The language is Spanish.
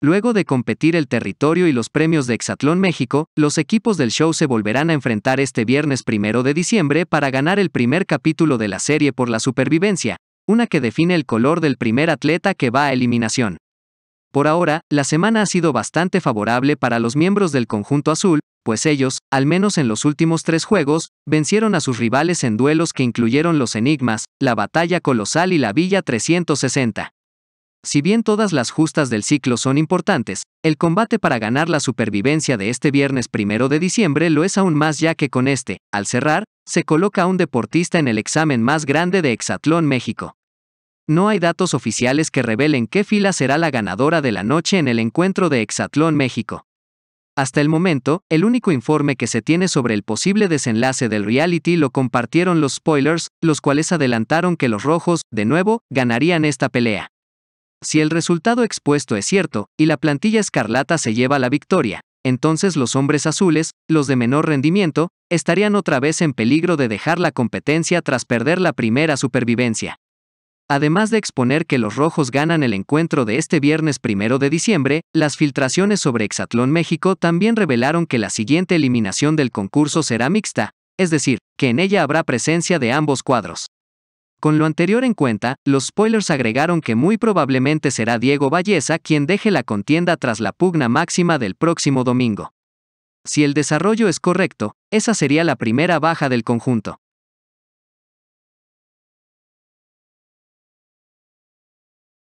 Luego de competir el territorio y los premios de Exatlón México, los equipos del show se volverán a enfrentar este viernes primero de diciembre para ganar el primer capítulo de la serie por la supervivencia, una que define el color del primer atleta que va a eliminación. Por ahora, la semana ha sido bastante favorable para los miembros del conjunto azul, pues ellos, al menos en los últimos tres juegos, vencieron a sus rivales en duelos que incluyeron los enigmas, la batalla colosal y la Villa 360. Si bien todas las justas del ciclo son importantes, el combate para ganar la supervivencia de este viernes primero de diciembre lo es aún más ya que con este, al cerrar, se coloca a un deportista en el examen más grande de Hexatlón México. No hay datos oficiales que revelen qué fila será la ganadora de la noche en el encuentro de Hexatlón México. Hasta el momento, el único informe que se tiene sobre el posible desenlace del reality lo compartieron los spoilers, los cuales adelantaron que los rojos, de nuevo, ganarían esta pelea. Si el resultado expuesto es cierto, y la plantilla escarlata se lleva la victoria, entonces los hombres azules, los de menor rendimiento, estarían otra vez en peligro de dejar la competencia tras perder la primera supervivencia. Además de exponer que los rojos ganan el encuentro de este viernes primero de diciembre, las filtraciones sobre Exatlón México también revelaron que la siguiente eliminación del concurso será mixta, es decir, que en ella habrá presencia de ambos cuadros. Con lo anterior en cuenta, los spoilers agregaron que muy probablemente será Diego Valleza quien deje la contienda tras la pugna máxima del próximo domingo. Si el desarrollo es correcto, esa sería la primera baja del conjunto.